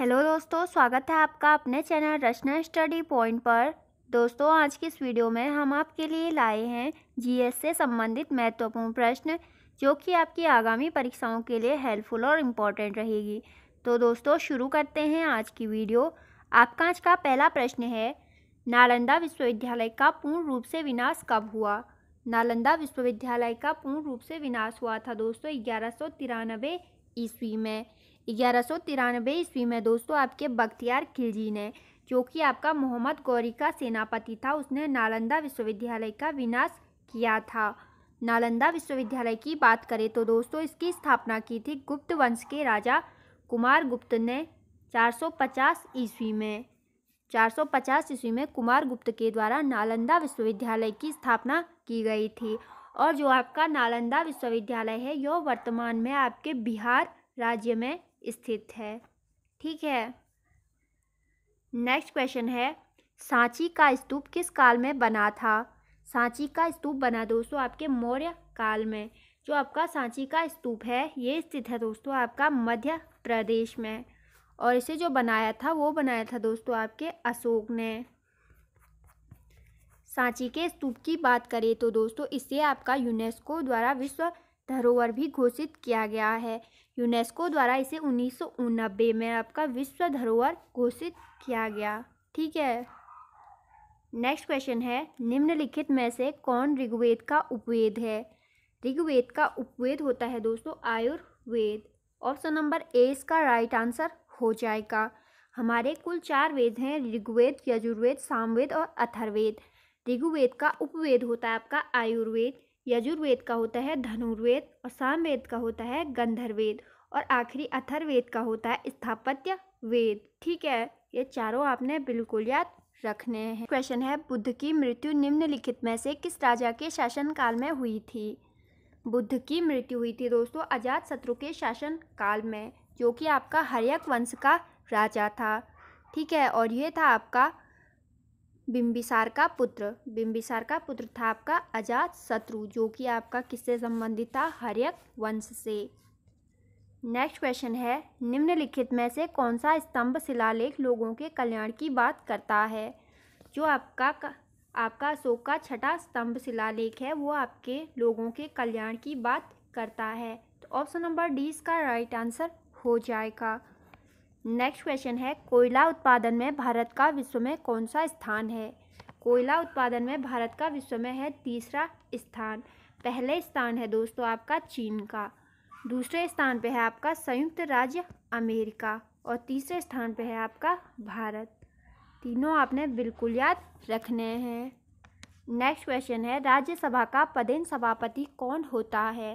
hello दोस्तों स्वागत है आपका अपने चैनल रचना स्टडी पॉइंट पर दोस्तों आज की इस वीडियो में हम आपके लिए लाए हैं जीएस से संबंधित महत्वपूर्ण प्रश्न जो कि आपकी आगामी परीक्षाओं के लिए हेल्पफुल और इम्पॉर्टेंट रहेगी तो दोस्तों शुरू करते हैं आज की वीडियो आपका आज का पहला प्रश्न है नालंदा विश्वविद्यालय का पूर्ण रूप से विनाश कब हुआ नालंदा विश्वविद्यालय का पूर्ण रूप से विनाश हुआ था दोस्तों ग्यारह ईस्वी में ग्यारह सौ तिरानबे ईस्वी में दोस्तों आपके बख्तियार खिलजी ने जो कि आपका मोहम्मद गौरी का सेनापति था उसने नालंदा विश्वविद्यालय का विनाश किया था नालंदा विश्वविद्यालय की बात करें तो दोस्तों इसकी स्थापना की थी गुप्त वंश के राजा कुमार गुप्त ने 450 ईस्वी में 450 ईस्वी में कुमार गुप्त के द्वारा नालंदा विश्वविद्यालय की स्थापना की गई थी और जो आपका नालंदा विश्वविद्यालय है यह वर्तमान में आपके बिहार राज्य में स्थित है ठीक है नेक्स्ट क्वेश्चन है सांची का स्तूप किस काल में बना था सांची का स्तूप बना दोस्तों आपके मौर्य काल में जो आपका सांची का स्तूप है ये स्थित है दोस्तों आपका मध्य प्रदेश में और इसे जो बनाया था वो बनाया था दोस्तों आपके अशोक ने सांची के स्तूप की बात करें तो दोस्तों इसे आपका यूनेस्को द्वारा विश्व धरोहर भी घोषित किया गया है यूनेस्को द्वारा इसे उन्नीस में आपका विश्व धरोहर घोषित किया गया ठीक है नेक्स्ट क्वेश्चन है निम्नलिखित में से कौन ऋग्वेद का उपवेद है ऋग्वेद का उपवेद होता है दोस्तों आयुर्वेद ऑप्शन नंबर ए इसका राइट आंसर हो जाएगा हमारे कुल चार वेद हैं ऋग्वेद यजुर्वेद सामवेद और अथर्वेद ऋग्वेद का उपवेद होता है आपका आयुर्वेद यजुर्वेद का होता है धनुर्वेद और सामवेद का होता है गंधर्वेद और आखिरी अथर्वेद का होता है स्थापत्य वेद ठीक है ये चारों आपने बिल्कुल याद रखने हैं क्वेश्चन है बुद्ध की मृत्यु निम्नलिखित में से किस राजा के शासनकाल में हुई थी बुद्ध की मृत्यु हुई थी दोस्तों अजात शत्रु के शासन काल में जो कि आपका हरियक वंश का राजा था ठीक है और ये था आपका बिम्बिसार का पुत्र बिम्बिसार का पुत्र था आपका अजात शत्रु जो कि आपका किससे संबंधित था हरियक वंश से नेक्स्ट क्वेश्चन है निम्नलिखित में से कौन सा स्तंभ शिलालेख लोगों के कल्याण की बात करता है जो आपका आपका अशोक का छठा स्तंभ शिलालेख है वो आपके लोगों के कल्याण की बात करता है तो ऑप्शन नंबर डी इसका राइट आंसर हो जाएगा नेक्स्ट क्वेश्चन है कोयला उत्पादन में भारत का विश्व में कौन सा स्थान है कोयला उत्पादन में भारत का विश्व में है तीसरा स्थान पहले स्थान है दोस्तों आपका चीन का दूसरे स्थान पे है आपका संयुक्त राज्य अमेरिका और तीसरे स्थान पे है आपका भारत तीनों आपने बिल्कुल याद रखने हैं नेक्स्ट क्वेश्चन है राज्यसभा का पदेन सभापति कौन होता है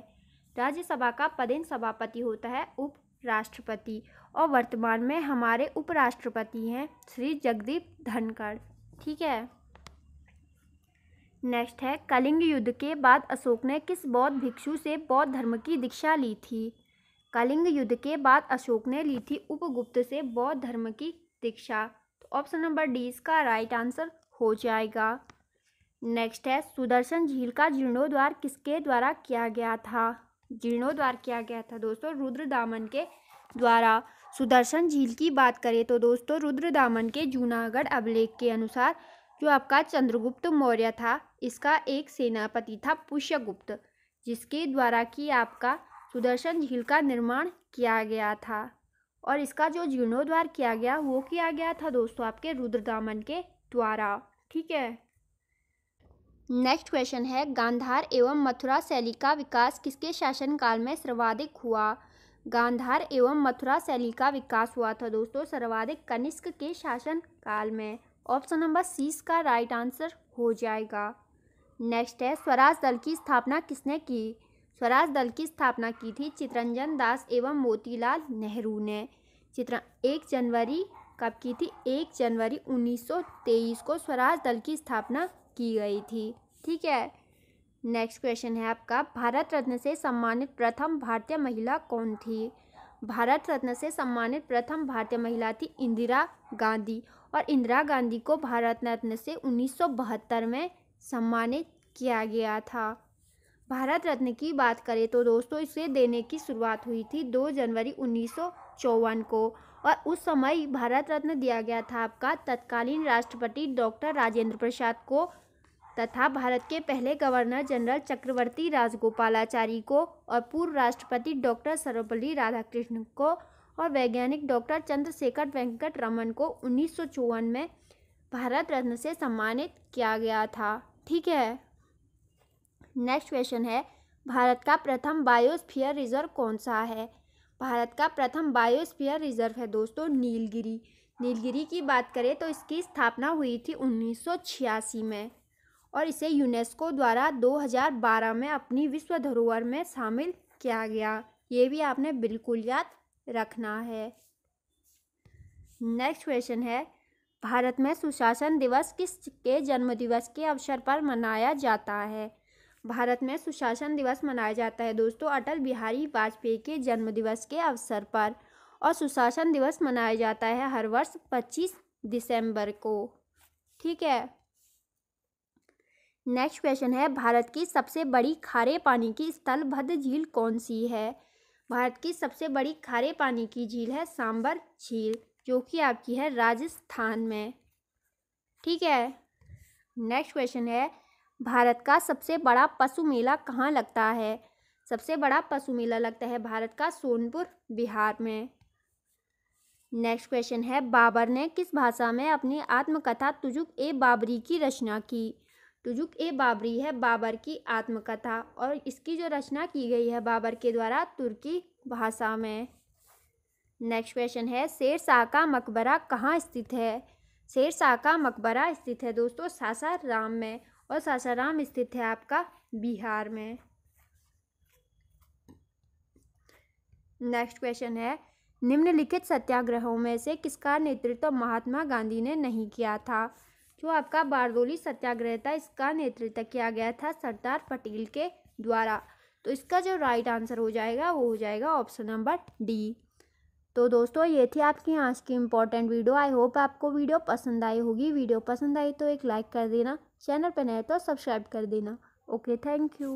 राज्यसभा का पदेन सभापति होता है उप राष्ट्रपति और वर्तमान में हमारे उपराष्ट्रपति हैं श्री जगदीप धनखड़ ठीक है नेक्स्ट है कलिंग युद्ध के बाद अशोक ने किस बौद्ध भिक्षु से बौद्ध धर्म की दीक्षा ली थी कलिंग युद्ध के बाद अशोक ने ली थी उपगुप्त से बौद्ध धर्म की दीक्षा तो ऑप्शन नंबर डी इसका राइट आंसर हो जाएगा नेक्स्ट है सुदर्शन झील का जीर्णोद्वार किसके द्वारा किया गया था जीर्णोद्वार किया गया था दोस्तों रुद्र दामन के द्वारा सुदर्शन झील की बात करें तो दोस्तों रुद्र दामन के जूनागढ़ अभिलेख के अनुसार जो आपका चंद्रगुप्त मौर्य था इसका एक सेनापति था पुष्यगुप्त जिसके द्वारा कि आपका सुदर्शन झील का निर्माण किया गया था और इसका जो जीर्णोद्वार किया गया वो किया गया था दोस्तों आपके रुद्र दामन के द्वारा ठीक है नेक्स्ट क्वेश्चन है गांधार एवं मथुरा शैली का विकास किसके शासनकाल में सर्वाधिक हुआ गांधार एवं मथुरा शैली का विकास हुआ था दोस्तों सर्वाधिक कनिष्क के शासन काल में ऑप्शन नंबर सी का राइट आंसर हो जाएगा नेक्स्ट है स्वराज दल की स्थापना किसने की स्वराज दल की स्थापना की थी चित्रंजन दास एवं मोतीलाल नेहरू ने चित्र एक जनवरी कब की थी एक जनवरी 1923 को स्वराज दल की स्थापना की गई थी ठीक है नेक्स्ट क्वेश्चन है आपका भारत रत्न से सम्मानित प्रथम भारतीय महिला कौन थी भारत रत्न से सम्मानित प्रथम भारतीय महिला थी इंदिरा गांधी और इंदिरा गांधी को भारत रत्न से उन्नीस में सम्मानित किया गया था भारत रत्न की बात करें तो दोस्तों इसे देने की शुरुआत हुई थी 2 जनवरी उन्नीस को और उस समय भारत रत्न दिया गया था आपका तत्कालीन राष्ट्रपति डॉक्टर राजेंद्र प्रसाद को तथा भारत के पहले गवर्नर जनरल चक्रवर्ती राजगोपालाचारी को और पूर्व राष्ट्रपति डॉक्टर सर्वपल्ली राधाकृष्ण को और वैज्ञानिक डॉक्टर चंद्रशेखर वेंकट रमन को उन्नीस में भारत रत्न से सम्मानित किया गया था ठीक है नेक्स्ट क्वेश्चन है भारत का प्रथम बायोस्फीयर रिजर्व कौन सा है भारत का प्रथम बायोस्फीयर रिजर्व है दोस्तों नीलगिरी नीलगिरी की बात करें तो इसकी स्थापना हुई थी उन्नीस में और इसे यूनेस्को द्वारा 2012 में अपनी विश्व धरोहर में शामिल किया गया ये भी आपने बिल्कुल याद रखना है नेक्स्ट क्वेश्चन है भारत में सुशासन दिवस किस के जन्म दिवस के अवसर पर मनाया जाता है भारत में सुशासन दिवस मनाया जाता है दोस्तों अटल बिहारी वाजपेयी के जन्म दिवस के अवसर पर और सुशासन दिवस मनाया जाता है हर वर्ष 25 दिसंबर को ठीक है नेक्स्ट क्वेश्चन है भारत की सबसे बड़ी खारे पानी की भद्र झील कौन सी है भारत की सबसे बड़ी खारे पानी की झील है सांबर झील जो कि आपकी है राजस्थान में ठीक है नेक्स्ट क्वेश्चन है भारत का सबसे बड़ा पशु मेला कहाँ लगता है सबसे बड़ा पशु मेला लगता है भारत का सोनपुर बिहार में नेक्स्ट क्वेश्चन है बाबर ने किस भाषा में अपनी आत्मकथा तुजुक ए बाबरी की रचना की तुजुक तो ए बाबरी है बाबर की आत्मकथा और इसकी जो रचना की गई है बाबर के द्वारा तुर्की भाषा में नेक्स्ट क्वेश्चन है शेर शाह का मकबरा कहाँ स्थित है शेर शाह का मकबरा स्थित है दोस्तों सासाराम में और सासाराम स्थित है आपका बिहार में नेक्स्ट क्वेश्चन है निम्नलिखित सत्याग्रहों में से किसका नेतृत्व महात्मा गांधी ने नहीं किया था जो आपका बारदोली सत्याग्रह था इसका नेतृत्व किया गया था सरदार पटेल के द्वारा तो इसका जो राइट आंसर हो जाएगा वो हो जाएगा ऑप्शन नंबर डी तो दोस्तों ये थी आपकी आज की इम्पोर्टेंट वीडियो आई होप आपको वीडियो पसंद आई होगी वीडियो पसंद आई तो एक लाइक कर देना चैनल पर नए तो सब्सक्राइब कर देना ओके थैंक यू